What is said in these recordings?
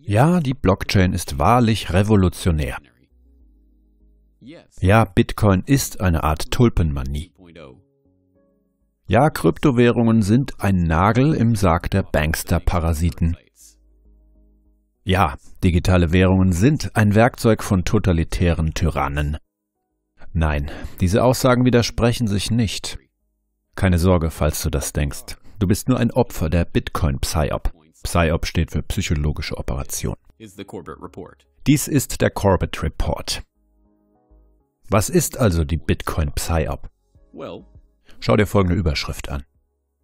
Ja, die Blockchain ist wahrlich revolutionär. Ja, Bitcoin ist eine Art Tulpenmanie. Ja, Kryptowährungen sind ein Nagel im Sarg der Bankster-Parasiten. Ja, digitale Währungen sind ein Werkzeug von totalitären Tyrannen. Nein, diese Aussagen widersprechen sich nicht. Keine Sorge, falls du das denkst. Du bist nur ein Opfer der Bitcoin-Psyop. PSYOP steht für psychologische Operation. Dies ist der Corbett Report. Was ist also die Bitcoin PSYOP? Schau dir folgende Überschrift an.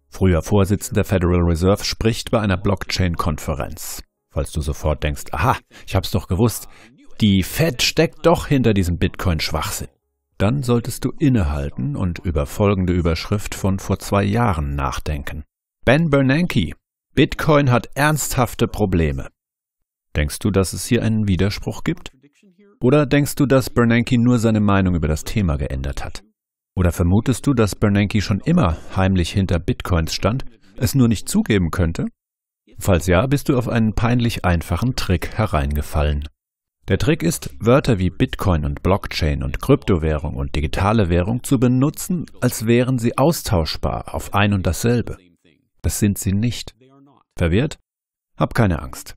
Früher Vorsitzender Federal Reserve spricht bei einer Blockchain-Konferenz. Falls du sofort denkst, aha, ich hab's doch gewusst, die Fed steckt doch hinter diesem Bitcoin-Schwachsinn. Dann solltest du innehalten und über folgende Überschrift von vor zwei Jahren nachdenken. Ben Bernanke, Bitcoin hat ernsthafte Probleme. Denkst du, dass es hier einen Widerspruch gibt? Oder denkst du, dass Bernanke nur seine Meinung über das Thema geändert hat? Oder vermutest du, dass Bernanke schon immer heimlich hinter Bitcoins stand, es nur nicht zugeben könnte? Falls ja, bist du auf einen peinlich einfachen Trick hereingefallen. Der Trick ist, Wörter wie Bitcoin und Blockchain und Kryptowährung und digitale Währung zu benutzen, als wären sie austauschbar auf ein und dasselbe. Das sind sie nicht. Verwirrt? Hab keine Angst.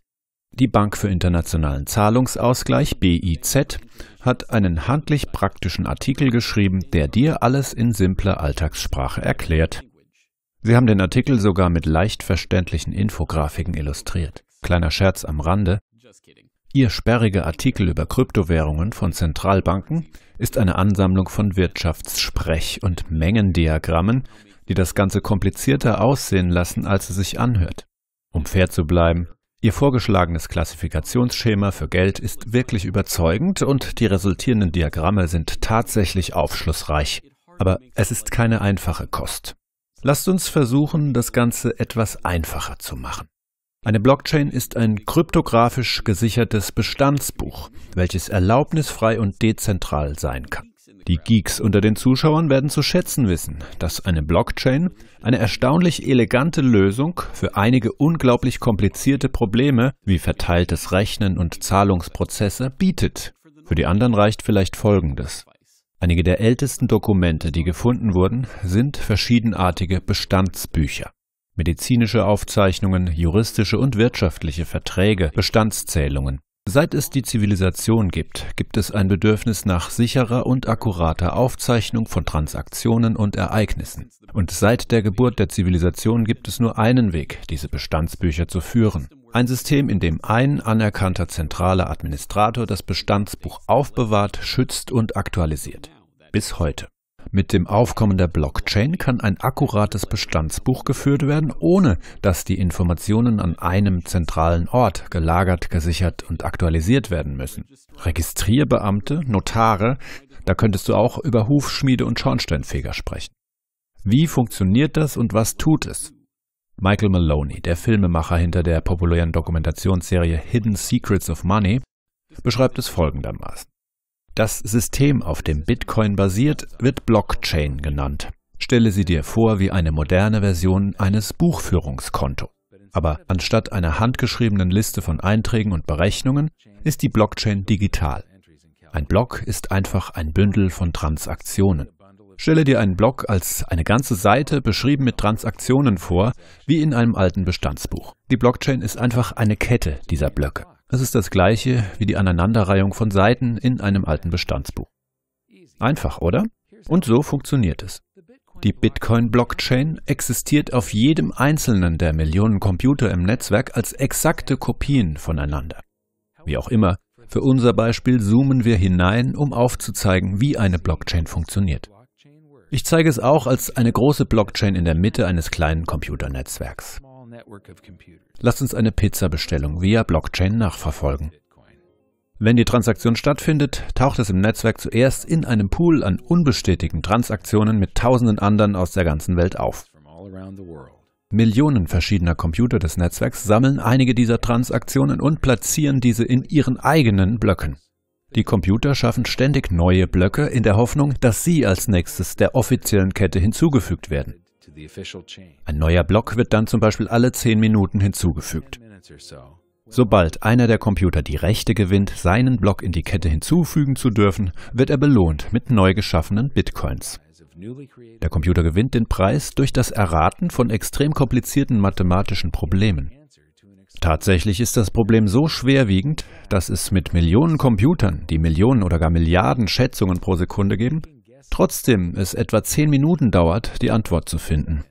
Die Bank für internationalen Zahlungsausgleich BIZ hat einen handlich praktischen Artikel geschrieben, der dir alles in simpler Alltagssprache erklärt. Sie haben den Artikel sogar mit leicht verständlichen Infografiken illustriert. Kleiner Scherz am Rande. Ihr sperriger Artikel über Kryptowährungen von Zentralbanken ist eine Ansammlung von Wirtschaftssprech und Mengendiagrammen, die das Ganze komplizierter aussehen lassen, als es sich anhört. Um fair zu bleiben, Ihr vorgeschlagenes Klassifikationsschema für Geld ist wirklich überzeugend und die resultierenden Diagramme sind tatsächlich aufschlussreich. Aber es ist keine einfache Kost. Lasst uns versuchen, das Ganze etwas einfacher zu machen. Eine Blockchain ist ein kryptografisch gesichertes Bestandsbuch, welches erlaubnisfrei und dezentral sein kann. Die Geeks unter den Zuschauern werden zu schätzen wissen, dass eine Blockchain eine erstaunlich elegante Lösung für einige unglaublich komplizierte Probleme wie verteiltes Rechnen und Zahlungsprozesse bietet. Für die anderen reicht vielleicht Folgendes. Einige der ältesten Dokumente, die gefunden wurden, sind verschiedenartige Bestandsbücher. Medizinische Aufzeichnungen, juristische und wirtschaftliche Verträge, Bestandszählungen. Seit es die Zivilisation gibt, gibt es ein Bedürfnis nach sicherer und akkurater Aufzeichnung von Transaktionen und Ereignissen. Und seit der Geburt der Zivilisation gibt es nur einen Weg, diese Bestandsbücher zu führen. Ein System, in dem ein anerkannter zentraler Administrator das Bestandsbuch aufbewahrt, schützt und aktualisiert. Bis heute. Mit dem Aufkommen der Blockchain kann ein akkurates Bestandsbuch geführt werden, ohne dass die Informationen an einem zentralen Ort gelagert, gesichert und aktualisiert werden müssen. Registrierbeamte, Notare, da könntest du auch über Hufschmiede und Schornsteinfeger sprechen. Wie funktioniert das und was tut es? Michael Maloney, der Filmemacher hinter der populären Dokumentationsserie Hidden Secrets of Money, beschreibt es folgendermaßen. Das System, auf dem Bitcoin basiert, wird Blockchain genannt. Stelle sie dir vor wie eine moderne Version eines Buchführungskonto. Aber anstatt einer handgeschriebenen Liste von Einträgen und Berechnungen ist die Blockchain digital. Ein Block ist einfach ein Bündel von Transaktionen. Stelle dir einen Block als eine ganze Seite beschrieben mit Transaktionen vor, wie in einem alten Bestandsbuch. Die Blockchain ist einfach eine Kette dieser Blöcke. Es ist das gleiche wie die Aneinanderreihung von Seiten in einem alten Bestandsbuch. Einfach, oder? Und so funktioniert es. Die Bitcoin-Blockchain existiert auf jedem einzelnen der Millionen Computer im Netzwerk als exakte Kopien voneinander. Wie auch immer, für unser Beispiel zoomen wir hinein, um aufzuzeigen, wie eine Blockchain funktioniert. Ich zeige es auch als eine große Blockchain in der Mitte eines kleinen Computernetzwerks. Lasst uns eine Pizza-Bestellung via Blockchain nachverfolgen. Wenn die Transaktion stattfindet, taucht es im Netzwerk zuerst in einem Pool an unbestätigten Transaktionen mit tausenden anderen aus der ganzen Welt auf. Millionen verschiedener Computer des Netzwerks sammeln einige dieser Transaktionen und platzieren diese in ihren eigenen Blöcken. Die Computer schaffen ständig neue Blöcke in der Hoffnung, dass sie als nächstes der offiziellen Kette hinzugefügt werden. Ein neuer Block wird dann zum Beispiel alle 10 Minuten hinzugefügt. Sobald einer der Computer die Rechte gewinnt, seinen Block in die Kette hinzufügen zu dürfen, wird er belohnt mit neu geschaffenen Bitcoins. Der Computer gewinnt den Preis durch das Erraten von extrem komplizierten mathematischen Problemen. Tatsächlich ist das Problem so schwerwiegend, dass es mit Millionen Computern, die Millionen oder gar Milliarden Schätzungen pro Sekunde geben, trotzdem es etwa zehn Minuten dauert, die Antwort zu finden.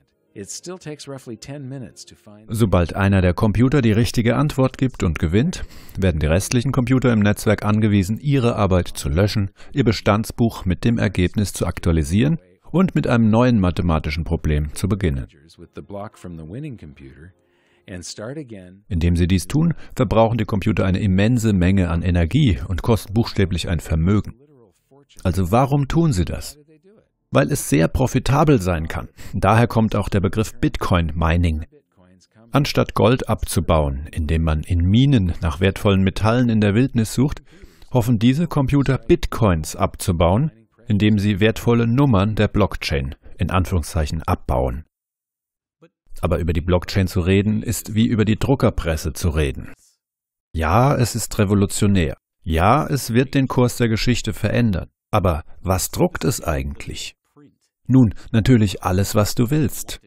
Sobald einer der Computer die richtige Antwort gibt und gewinnt, werden die restlichen Computer im Netzwerk angewiesen, ihre Arbeit zu löschen, ihr Bestandsbuch mit dem Ergebnis zu aktualisieren und mit einem neuen mathematischen Problem zu beginnen. Indem sie dies tun, verbrauchen die Computer eine immense Menge an Energie und kosten buchstäblich ein Vermögen. Also warum tun sie das? Weil es sehr profitabel sein kann. Daher kommt auch der Begriff Bitcoin Mining. Anstatt Gold abzubauen, indem man in Minen nach wertvollen Metallen in der Wildnis sucht, hoffen diese Computer Bitcoins abzubauen, indem sie wertvolle Nummern der Blockchain in Anführungszeichen abbauen. Aber über die Blockchain zu reden, ist wie über die Druckerpresse zu reden. Ja, es ist revolutionär. Ja, es wird den Kurs der Geschichte verändern. Aber was druckt es eigentlich? Nun, natürlich alles, was du willst.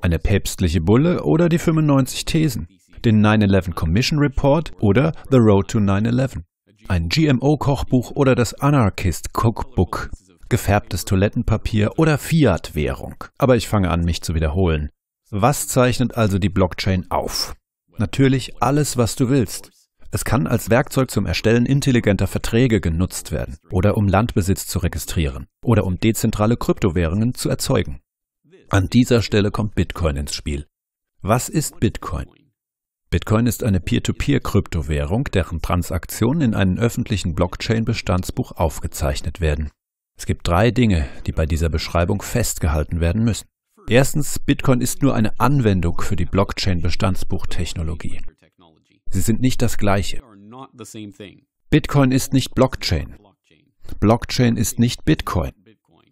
Eine päpstliche Bulle oder die 95 Thesen, den 9-11 Commission Report oder The Road to 9-11, ein GMO-Kochbuch oder das Anarchist Cookbook, gefärbtes Toilettenpapier oder Fiat-Währung. Aber ich fange an, mich zu wiederholen. Was zeichnet also die Blockchain auf? Natürlich alles, was du willst. Es kann als Werkzeug zum Erstellen intelligenter Verträge genutzt werden oder um Landbesitz zu registrieren oder um dezentrale Kryptowährungen zu erzeugen. An dieser Stelle kommt Bitcoin ins Spiel. Was ist Bitcoin? Bitcoin ist eine Peer-to-Peer-Kryptowährung, deren Transaktionen in einem öffentlichen Blockchain-Bestandsbuch aufgezeichnet werden. Es gibt drei Dinge, die bei dieser Beschreibung festgehalten werden müssen. Erstens, Bitcoin ist nur eine Anwendung für die Blockchain-Bestandsbuchtechnologie. Sie sind nicht das gleiche. Bitcoin ist nicht Blockchain. Blockchain ist nicht Bitcoin.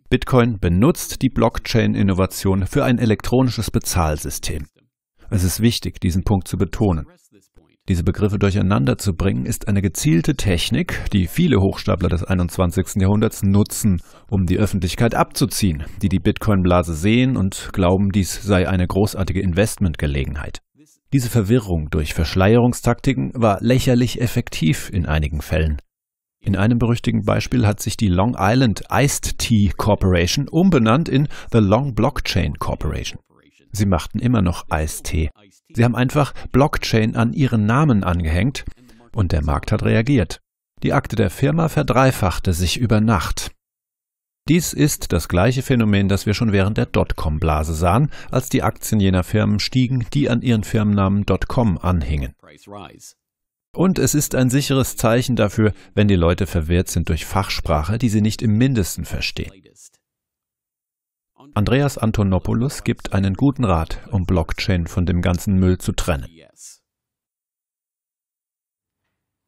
Bitcoin benutzt die Blockchain-Innovation für ein elektronisches Bezahlsystem. Es ist wichtig, diesen Punkt zu betonen. Diese Begriffe durcheinander zu bringen, ist eine gezielte Technik, die viele Hochstapler des 21. Jahrhunderts nutzen, um die Öffentlichkeit abzuziehen, die die Bitcoin-Blase sehen und glauben, dies sei eine großartige Investmentgelegenheit. Diese Verwirrung durch Verschleierungstaktiken war lächerlich effektiv in einigen Fällen. In einem berüchtigten Beispiel hat sich die Long Island Iced Tea Corporation umbenannt in The Long Blockchain Corporation. Sie machten immer noch Eistee, Sie haben einfach Blockchain an ihren Namen angehängt und der Markt hat reagiert. Die Akte der Firma verdreifachte sich über Nacht. Dies ist das gleiche Phänomen, das wir schon während der Dotcom-Blase sahen, als die Aktien jener Firmen stiegen, die an ihren Firmennamen Dotcom anhingen. Und es ist ein sicheres Zeichen dafür, wenn die Leute verwirrt sind durch Fachsprache, die sie nicht im mindesten verstehen. Andreas Antonopoulos gibt einen guten Rat, um Blockchain von dem ganzen Müll zu trennen.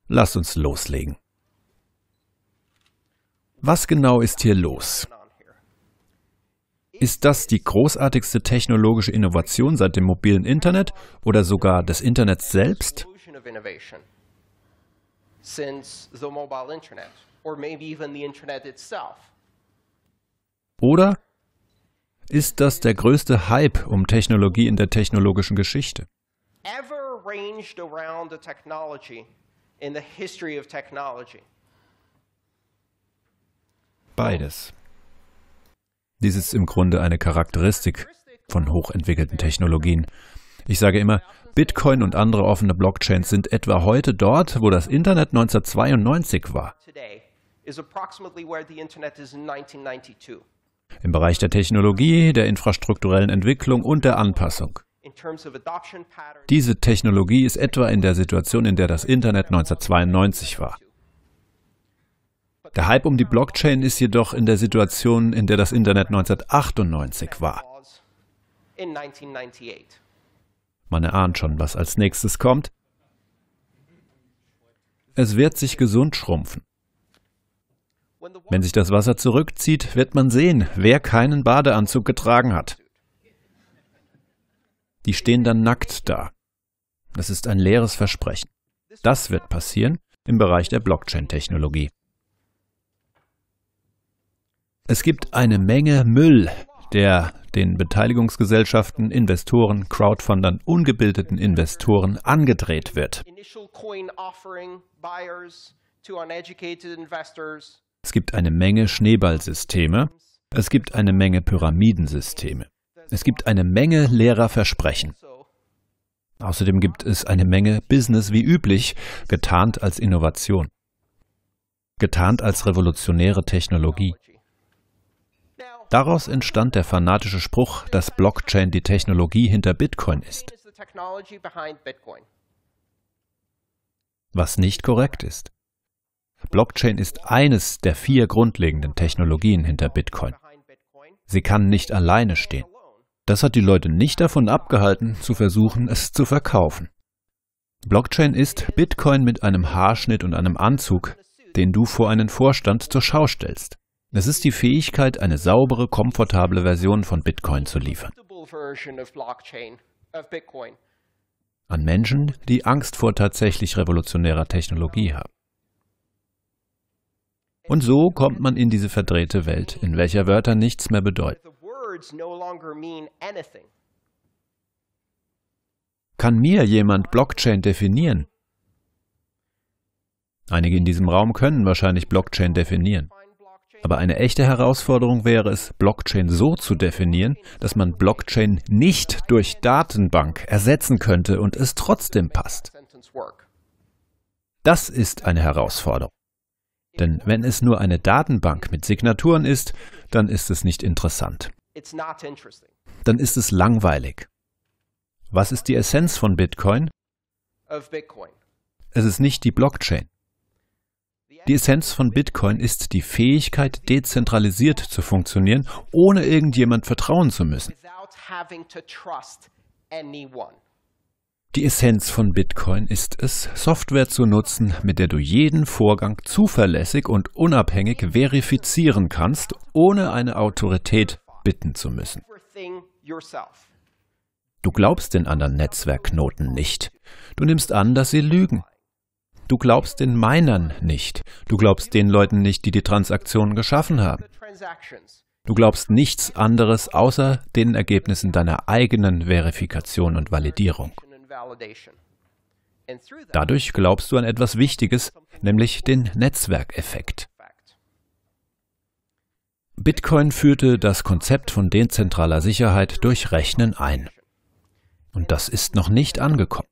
Lass uns loslegen. Was genau ist hier los? Ist das die großartigste technologische Innovation seit dem mobilen Internet oder sogar des Internets selbst? Oder ist das der größte Hype um Technologie in der technologischen Geschichte. Beides. Dies ist im Grunde eine Charakteristik von hochentwickelten Technologien. Ich sage immer, Bitcoin und andere offene Blockchains sind etwa heute dort, wo das Internet 1992 war im Bereich der Technologie, der infrastrukturellen Entwicklung und der Anpassung. Diese Technologie ist etwa in der Situation, in der das Internet 1992 war. Der Hype um die Blockchain ist jedoch in der Situation, in der das Internet 1998 war. Man erahnt schon, was als nächstes kommt. Es wird sich gesund schrumpfen. Wenn sich das Wasser zurückzieht, wird man sehen, wer keinen Badeanzug getragen hat. Die stehen dann nackt da. Das ist ein leeres Versprechen. Das wird passieren im Bereich der Blockchain-Technologie. Es gibt eine Menge Müll, der den Beteiligungsgesellschaften, Investoren, Crowdfundern, ungebildeten Investoren angedreht wird. Es gibt eine Menge Schneeballsysteme. Es gibt eine Menge Pyramidensysteme. Es gibt eine Menge leerer Versprechen. Außerdem gibt es eine Menge Business wie üblich, getarnt als Innovation, getarnt als revolutionäre Technologie. Daraus entstand der fanatische Spruch, dass Blockchain die Technologie hinter Bitcoin ist, was nicht korrekt ist. Blockchain ist eines der vier grundlegenden Technologien hinter Bitcoin. Sie kann nicht alleine stehen. Das hat die Leute nicht davon abgehalten, zu versuchen, es zu verkaufen. Blockchain ist Bitcoin mit einem Haarschnitt und einem Anzug, den du vor einen Vorstand zur Schau stellst. Es ist die Fähigkeit, eine saubere, komfortable Version von Bitcoin zu liefern. An Menschen, die Angst vor tatsächlich revolutionärer Technologie haben. Und so kommt man in diese verdrehte Welt, in welcher Wörter nichts mehr bedeuten. Kann mir jemand Blockchain definieren? Einige in diesem Raum können wahrscheinlich Blockchain definieren. Aber eine echte Herausforderung wäre es, Blockchain so zu definieren, dass man Blockchain nicht durch Datenbank ersetzen könnte und es trotzdem passt. Das ist eine Herausforderung. Denn wenn es nur eine Datenbank mit Signaturen ist, dann ist es nicht interessant. Dann ist es langweilig. Was ist die Essenz von Bitcoin? Es ist nicht die Blockchain. Die Essenz von Bitcoin ist die Fähigkeit, dezentralisiert zu funktionieren, ohne irgendjemand vertrauen zu müssen. Die Essenz von Bitcoin ist es, Software zu nutzen, mit der du jeden Vorgang zuverlässig und unabhängig verifizieren kannst, ohne eine Autorität bitten zu müssen. Du glaubst den anderen Netzwerkknoten nicht. Du nimmst an, dass sie lügen. Du glaubst den Minern nicht. Du glaubst den Leuten nicht, die die Transaktionen geschaffen haben. Du glaubst nichts anderes außer den Ergebnissen deiner eigenen Verifikation und Validierung. Dadurch glaubst du an etwas Wichtiges, nämlich den Netzwerkeffekt. Bitcoin führte das Konzept von dezentraler Sicherheit durch Rechnen ein. Und das ist noch nicht angekommen.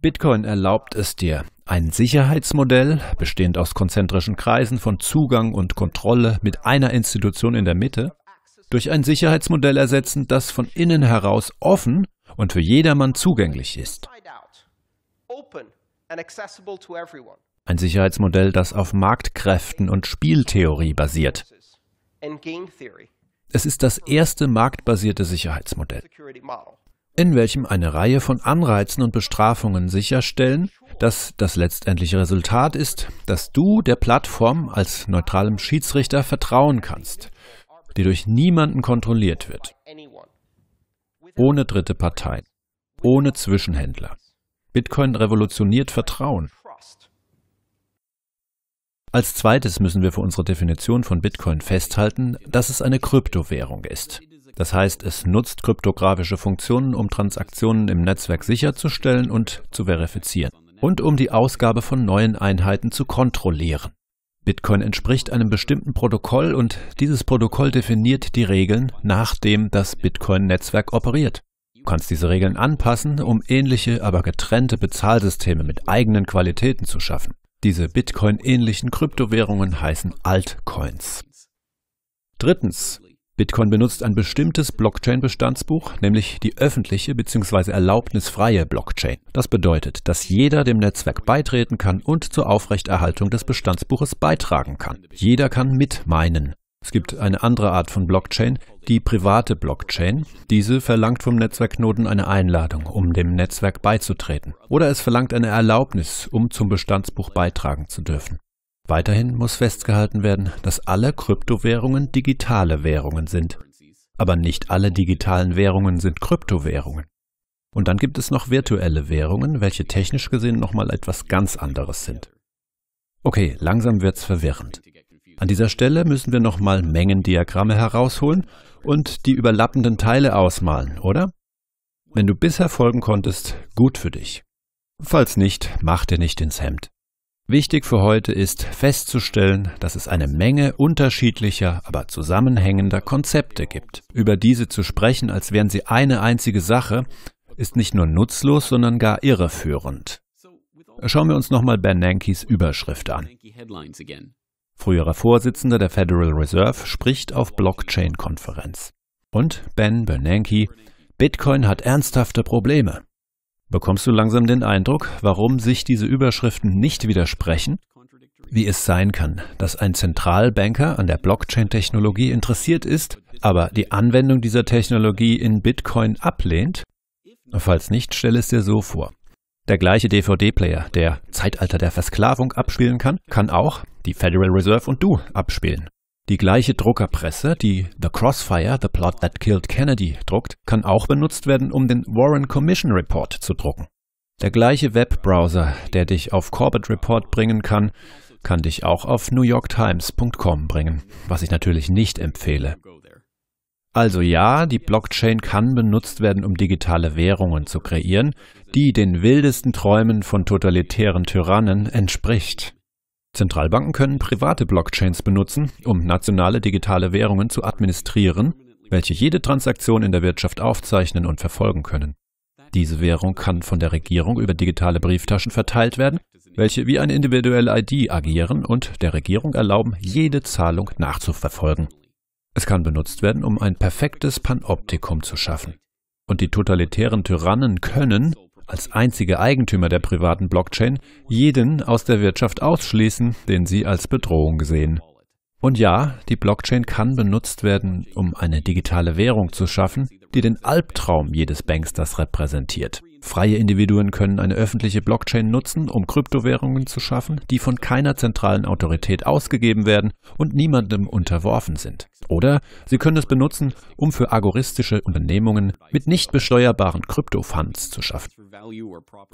Bitcoin erlaubt es dir, ein Sicherheitsmodell, bestehend aus konzentrischen Kreisen von Zugang und Kontrolle mit einer Institution in der Mitte, durch ein Sicherheitsmodell ersetzen, das von innen heraus offen und für jedermann zugänglich ist. Ein Sicherheitsmodell, das auf Marktkräften und Spieltheorie basiert. Es ist das erste marktbasierte Sicherheitsmodell, in welchem eine Reihe von Anreizen und Bestrafungen sicherstellen, dass das letztendliche Resultat ist, dass du der Plattform als neutralem Schiedsrichter vertrauen kannst, die durch niemanden kontrolliert wird. Ohne dritte Parteien. Ohne Zwischenhändler. Bitcoin revolutioniert Vertrauen. Als zweites müssen wir für unsere Definition von Bitcoin festhalten, dass es eine Kryptowährung ist. Das heißt, es nutzt kryptografische Funktionen, um Transaktionen im Netzwerk sicherzustellen und zu verifizieren und um die Ausgabe von neuen Einheiten zu kontrollieren. Bitcoin entspricht einem bestimmten Protokoll und dieses Protokoll definiert die Regeln, nach dem das Bitcoin-Netzwerk operiert. Du kannst diese Regeln anpassen, um ähnliche, aber getrennte Bezahlsysteme mit eigenen Qualitäten zu schaffen. Diese Bitcoin-ähnlichen Kryptowährungen heißen Altcoins. Drittens, Bitcoin benutzt ein bestimmtes Blockchain-Bestandsbuch, nämlich die öffentliche bzw. erlaubnisfreie Blockchain. Das bedeutet, dass jeder dem Netzwerk beitreten kann und zur Aufrechterhaltung des Bestandsbuches beitragen kann. Jeder kann mitmeinen. Es gibt eine andere Art von Blockchain, die private Blockchain. Diese verlangt vom Netzwerkknoten eine Einladung, um dem Netzwerk beizutreten. Oder es verlangt eine Erlaubnis, um zum Bestandsbuch beitragen zu dürfen. Weiterhin muss festgehalten werden, dass alle Kryptowährungen digitale Währungen sind. Aber nicht alle digitalen Währungen sind Kryptowährungen. Und dann gibt es noch virtuelle Währungen, welche technisch gesehen nochmal etwas ganz anderes sind. Okay, langsam wird's verwirrend. An dieser Stelle müssen wir nochmal Mengendiagramme herausholen und die überlappenden Teile ausmalen, oder? Wenn du bisher folgen konntest, gut für dich. Falls nicht, mach dir nicht ins Hemd. Wichtig für heute ist festzustellen, dass es eine Menge unterschiedlicher, aber zusammenhängender Konzepte gibt. Über diese zu sprechen, als wären sie eine einzige Sache, ist nicht nur nutzlos, sondern gar irreführend. Schauen wir uns nochmal Bernankes Überschrift an. Früherer Vorsitzender der Federal Reserve spricht auf Blockchain-Konferenz. Und Ben Bernanke, Bitcoin hat ernsthafte Probleme. Bekommst du langsam den Eindruck, warum sich diese Überschriften nicht widersprechen? Wie es sein kann, dass ein Zentralbanker an der Blockchain-Technologie interessiert ist, aber die Anwendung dieser Technologie in Bitcoin ablehnt? Falls nicht, stelle es dir so vor. Der gleiche DVD-Player, der Zeitalter der Versklavung abspielen kann, kann auch die Federal Reserve und du abspielen. Die gleiche Druckerpresse, die The Crossfire, The Plot That Killed Kennedy druckt, kann auch benutzt werden, um den Warren Commission Report zu drucken. Der gleiche Webbrowser, der dich auf Corbett Report bringen kann, kann dich auch auf newyorktimes.com bringen, was ich natürlich nicht empfehle. Also ja, die Blockchain kann benutzt werden, um digitale Währungen zu kreieren, die den wildesten Träumen von totalitären Tyrannen entspricht. Zentralbanken können private Blockchains benutzen, um nationale digitale Währungen zu administrieren, welche jede Transaktion in der Wirtschaft aufzeichnen und verfolgen können. Diese Währung kann von der Regierung über digitale Brieftaschen verteilt werden, welche wie eine individuelle ID agieren und der Regierung erlauben, jede Zahlung nachzuverfolgen. Es kann benutzt werden, um ein perfektes Panoptikum zu schaffen. Und die totalitären Tyrannen können, als einzige Eigentümer der privaten Blockchain jeden aus der Wirtschaft ausschließen, den sie als Bedrohung sehen. Und ja, die Blockchain kann benutzt werden, um eine digitale Währung zu schaffen, die den Albtraum jedes Banksters repräsentiert. Freie Individuen können eine öffentliche Blockchain nutzen, um Kryptowährungen zu schaffen, die von keiner zentralen Autorität ausgegeben werden und niemandem unterworfen sind. Oder sie können es benutzen, um für agoristische Unternehmungen mit nicht besteuerbaren Kryptofunds zu schaffen.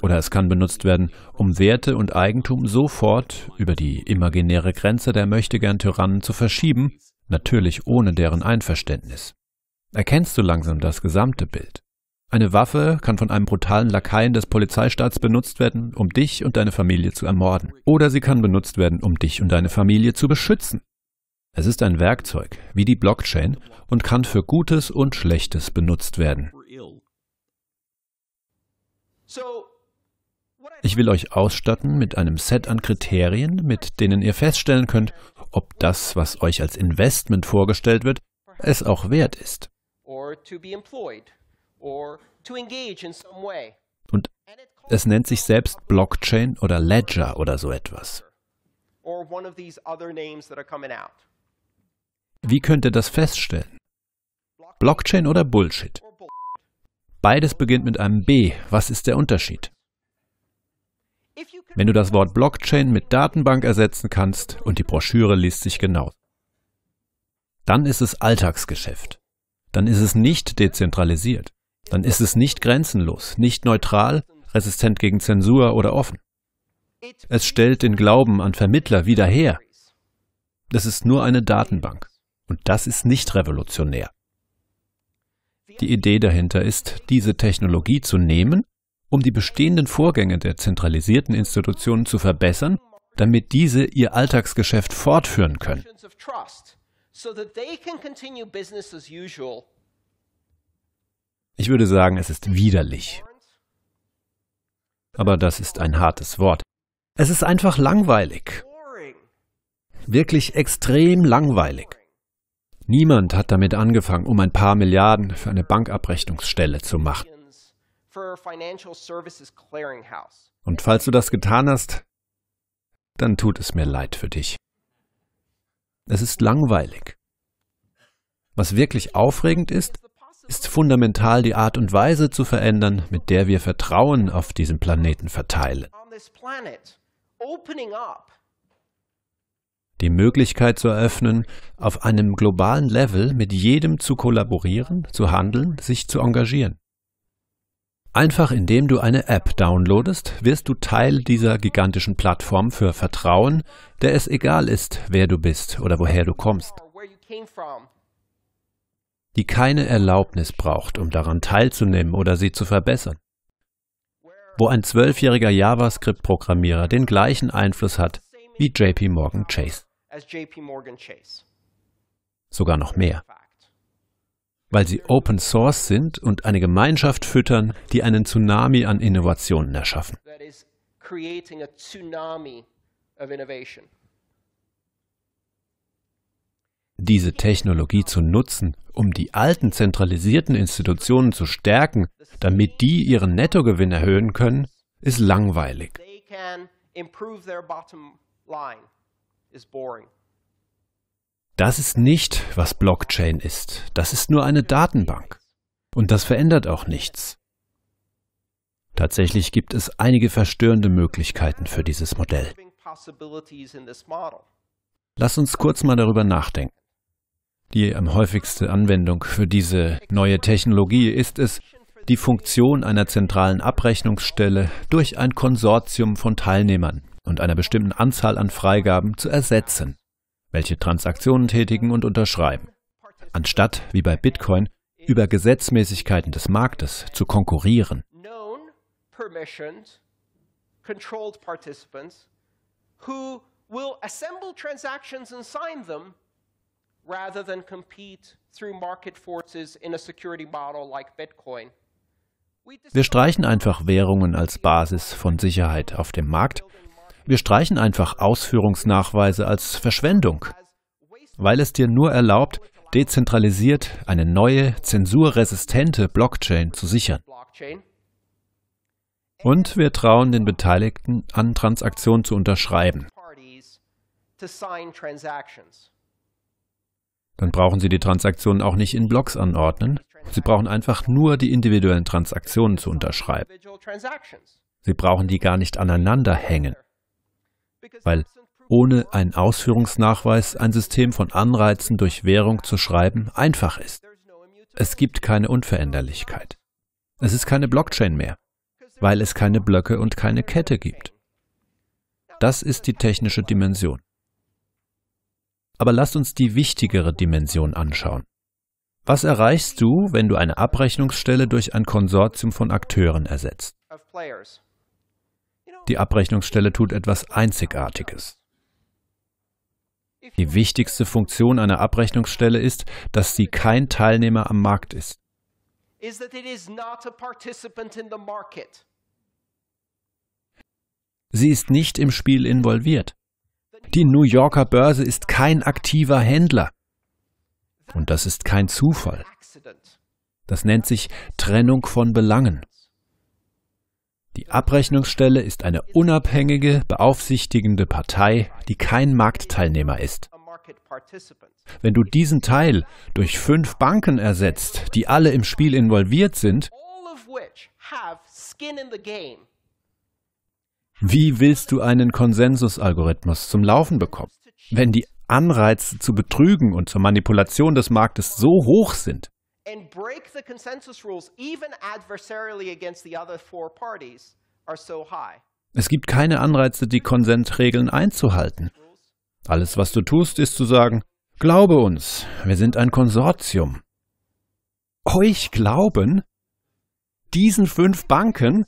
Oder es kann benutzt werden, um Werte und Eigentum sofort über die imaginäre Grenze der möchtegern Tyrannen zu verschieben, natürlich ohne deren Einverständnis. Erkennst du langsam das gesamte Bild? Eine Waffe kann von einem brutalen Lakaien des Polizeistaats benutzt werden, um dich und deine Familie zu ermorden. Oder sie kann benutzt werden, um dich und deine Familie zu beschützen. Es ist ein Werkzeug, wie die Blockchain, und kann für Gutes und Schlechtes benutzt werden. Ich will euch ausstatten mit einem Set an Kriterien, mit denen ihr feststellen könnt, ob das, was euch als Investment vorgestellt wird, es auch wert ist. Und es nennt sich selbst Blockchain oder Ledger oder so etwas. Wie könnt ihr das feststellen? Blockchain oder Bullshit? Beides beginnt mit einem B. Was ist der Unterschied? Wenn du das Wort Blockchain mit Datenbank ersetzen kannst und die Broschüre liest sich genau, dann ist es Alltagsgeschäft. Dann ist es nicht dezentralisiert dann ist es nicht grenzenlos, nicht neutral, resistent gegen Zensur oder offen. Es stellt den Glauben an Vermittler wieder her. Das ist nur eine Datenbank. Und das ist nicht revolutionär. Die Idee dahinter ist, diese Technologie zu nehmen, um die bestehenden Vorgänge der zentralisierten Institutionen zu verbessern, damit diese ihr Alltagsgeschäft fortführen können. Ich würde sagen, es ist widerlich. Aber das ist ein hartes Wort. Es ist einfach langweilig. Wirklich extrem langweilig. Niemand hat damit angefangen, um ein paar Milliarden für eine Bankabrechnungsstelle zu machen. Und falls du das getan hast, dann tut es mir leid für dich. Es ist langweilig. Was wirklich aufregend ist, ist fundamental die Art und Weise zu verändern, mit der wir Vertrauen auf diesem Planeten verteilen. Die Möglichkeit zu eröffnen, auf einem globalen Level mit jedem zu kollaborieren, zu handeln, sich zu engagieren. Einfach indem du eine App downloadest, wirst du Teil dieser gigantischen Plattform für Vertrauen, der es egal ist, wer du bist oder woher du kommst die keine Erlaubnis braucht, um daran teilzunehmen oder sie zu verbessern. Wo ein zwölfjähriger JavaScript-Programmierer den gleichen Einfluss hat wie JP Morgan Chase. Sogar noch mehr. Weil sie Open Source sind und eine Gemeinschaft füttern, die einen Tsunami an Innovationen erschaffen diese Technologie zu nutzen, um die alten zentralisierten Institutionen zu stärken, damit die ihren Nettogewinn erhöhen können, ist langweilig. Das ist nicht, was Blockchain ist. Das ist nur eine Datenbank. Und das verändert auch nichts. Tatsächlich gibt es einige verstörende Möglichkeiten für dieses Modell. Lass uns kurz mal darüber nachdenken. Die am häufigsten Anwendung für diese neue Technologie ist es, die Funktion einer zentralen Abrechnungsstelle durch ein Konsortium von Teilnehmern und einer bestimmten Anzahl an Freigaben zu ersetzen, welche Transaktionen tätigen und unterschreiben. Anstatt, wie bei Bitcoin, über Gesetzmäßigkeiten des Marktes zu konkurrieren. who will assemble transactions and sign them rather than compete through market forces in a security model like Bitcoin. Wir streichen einfach Währungen als Basis von Sicherheit auf dem Markt. Wir streichen einfach Ausführungsnachweise als Verschwendung, weil es dir nur erlaubt, dezentralisiert eine neue, zensurresistente Blockchain zu sichern. Und wir trauen den Beteiligten an, Transaktionen zu unterschreiben. Dann brauchen Sie die Transaktionen auch nicht in Blocks anordnen. Sie brauchen einfach nur die individuellen Transaktionen zu unterschreiben. Sie brauchen die gar nicht aneinander hängen, weil ohne einen Ausführungsnachweis ein System von Anreizen durch Währung zu schreiben einfach ist. Es gibt keine Unveränderlichkeit. Es ist keine Blockchain mehr, weil es keine Blöcke und keine Kette gibt. Das ist die technische Dimension. Aber lasst uns die wichtigere Dimension anschauen. Was erreichst du, wenn du eine Abrechnungsstelle durch ein Konsortium von Akteuren ersetzt? Die Abrechnungsstelle tut etwas Einzigartiges. Die wichtigste Funktion einer Abrechnungsstelle ist, dass sie kein Teilnehmer am Markt ist. Sie ist nicht im Spiel involviert. Die New Yorker Börse ist kein aktiver Händler. Und das ist kein Zufall. Das nennt sich Trennung von Belangen. Die Abrechnungsstelle ist eine unabhängige, beaufsichtigende Partei, die kein Marktteilnehmer ist. Wenn du diesen Teil durch fünf Banken ersetzt, die alle im Spiel involviert sind, wie willst du einen Konsensusalgorithmus zum Laufen bekommen, wenn die Anreize zu betrügen und zur Manipulation des Marktes so hoch sind? Es gibt keine Anreize, die Konsensregeln einzuhalten. Alles, was du tust, ist zu sagen, glaube uns, wir sind ein Konsortium. Euch glauben? Diesen fünf Banken?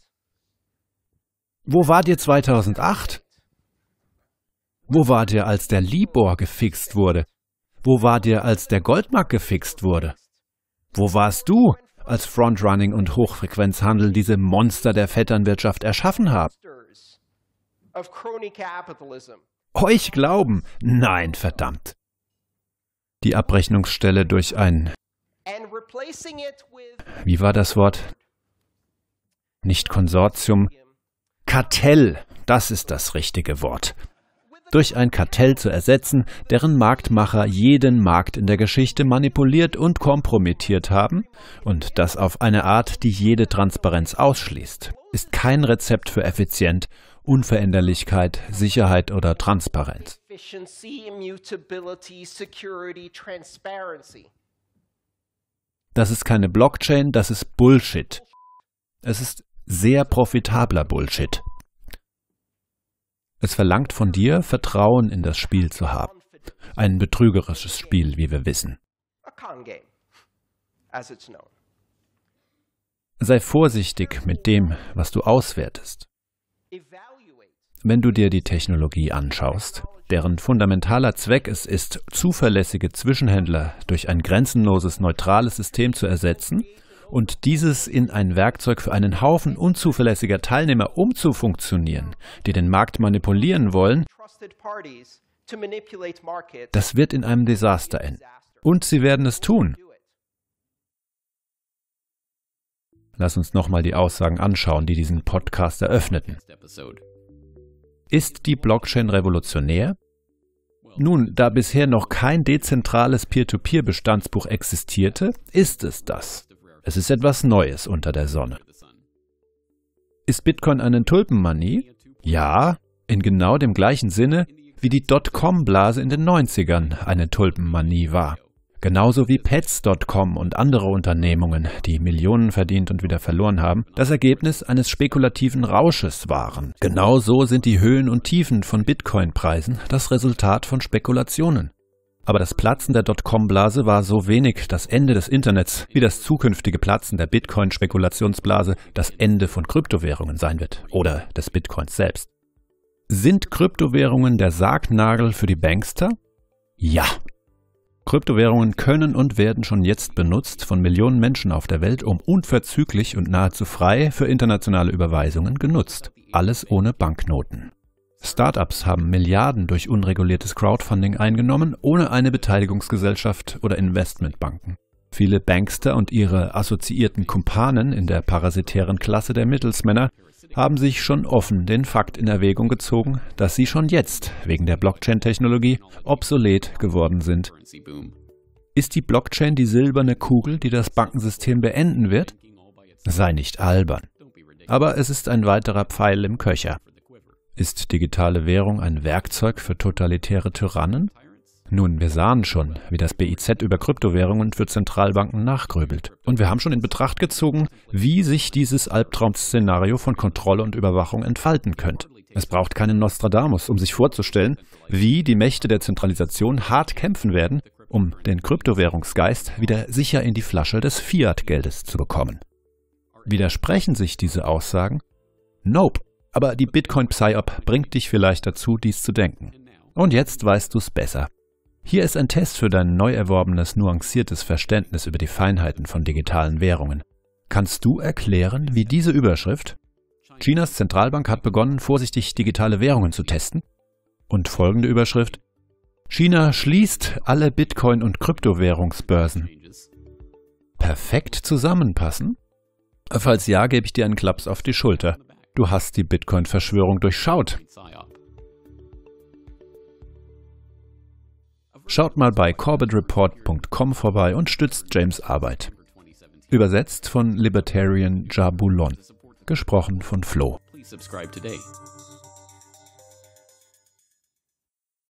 Wo war dir 2008? Wo war dir, als der Libor gefixt wurde? Wo war dir, als der Goldmark gefixt wurde? Wo warst du, als Frontrunning und Hochfrequenzhandel diese Monster der Vetternwirtschaft erschaffen haben? Euch glauben? Nein, verdammt. Die Abrechnungsstelle durch ein. Wie war das Wort? Nicht Konsortium, Kartell, das ist das richtige Wort. Durch ein Kartell zu ersetzen, deren Marktmacher jeden Markt in der Geschichte manipuliert und kompromittiert haben, und das auf eine Art, die jede Transparenz ausschließt, ist kein Rezept für Effizienz, Unveränderlichkeit, Sicherheit oder Transparenz. Das ist keine Blockchain, das ist Bullshit. Es ist sehr profitabler Bullshit. Es verlangt von dir, Vertrauen in das Spiel zu haben. Ein betrügerisches Spiel, wie wir wissen. Sei vorsichtig mit dem, was du auswertest. Wenn du dir die Technologie anschaust, deren fundamentaler Zweck es ist, zuverlässige Zwischenhändler durch ein grenzenloses, neutrales System zu ersetzen, und dieses in ein Werkzeug für einen Haufen unzuverlässiger Teilnehmer umzufunktionieren, die den Markt manipulieren wollen, das wird in einem Desaster enden. Und sie werden es tun. Lass uns nochmal die Aussagen anschauen, die diesen Podcast eröffneten. Ist die Blockchain revolutionär? Nun, da bisher noch kein dezentrales Peer-to-Peer-Bestandsbuch existierte, ist es das. Es ist etwas Neues unter der Sonne. Ist Bitcoin eine Tulpenmanie? Ja, in genau dem gleichen Sinne, wie die Dotcom-Blase in den 90ern eine Tulpenmanie war. Genauso wie Pets.com und andere Unternehmungen, die Millionen verdient und wieder verloren haben, das Ergebnis eines spekulativen Rausches waren. Genauso sind die Höhen und Tiefen von Bitcoin-Preisen das Resultat von Spekulationen. Aber das Platzen der Dotcom-Blase war so wenig das Ende des Internets, wie das zukünftige Platzen der Bitcoin-Spekulationsblase das Ende von Kryptowährungen sein wird oder des Bitcoins selbst. Sind Kryptowährungen der Sargnagel für die Bankster? Ja. Kryptowährungen können und werden schon jetzt benutzt von Millionen Menschen auf der Welt, um unverzüglich und nahezu frei für internationale Überweisungen genutzt. Alles ohne Banknoten. Startups haben Milliarden durch unreguliertes Crowdfunding eingenommen, ohne eine Beteiligungsgesellschaft oder Investmentbanken. Viele Bankster und ihre assoziierten Kumpanen in der parasitären Klasse der Mittelsmänner haben sich schon offen den Fakt in Erwägung gezogen, dass sie schon jetzt wegen der Blockchain-Technologie obsolet geworden sind. Ist die Blockchain die silberne Kugel, die das Bankensystem beenden wird? Sei nicht albern. Aber es ist ein weiterer Pfeil im Köcher. Ist digitale Währung ein Werkzeug für totalitäre Tyrannen? Nun, wir sahen schon, wie das BIZ über Kryptowährungen für Zentralbanken nachgrübelt. Und wir haben schon in Betracht gezogen, wie sich dieses Albtraum-Szenario von Kontrolle und Überwachung entfalten könnte. Es braucht keinen Nostradamus, um sich vorzustellen, wie die Mächte der Zentralisation hart kämpfen werden, um den Kryptowährungsgeist wieder sicher in die Flasche des Fiat-Geldes zu bekommen. Widersprechen sich diese Aussagen? Nope. Aber die Bitcoin-Psyop bringt dich vielleicht dazu, dies zu denken. Und jetzt weißt du es besser. Hier ist ein Test für dein neu erworbenes, nuanciertes Verständnis über die Feinheiten von digitalen Währungen. Kannst du erklären, wie diese Überschrift Chinas Zentralbank hat begonnen, vorsichtig digitale Währungen zu testen? Und folgende Überschrift China schließt alle Bitcoin- und Kryptowährungsbörsen. Perfekt zusammenpassen? Falls ja, gebe ich dir einen Klaps auf die Schulter. Du hast die Bitcoin-Verschwörung durchschaut. Schaut mal bei corbettreport.com vorbei und stützt James Arbeit. Übersetzt von Libertarian Jabulon. Gesprochen von Flo.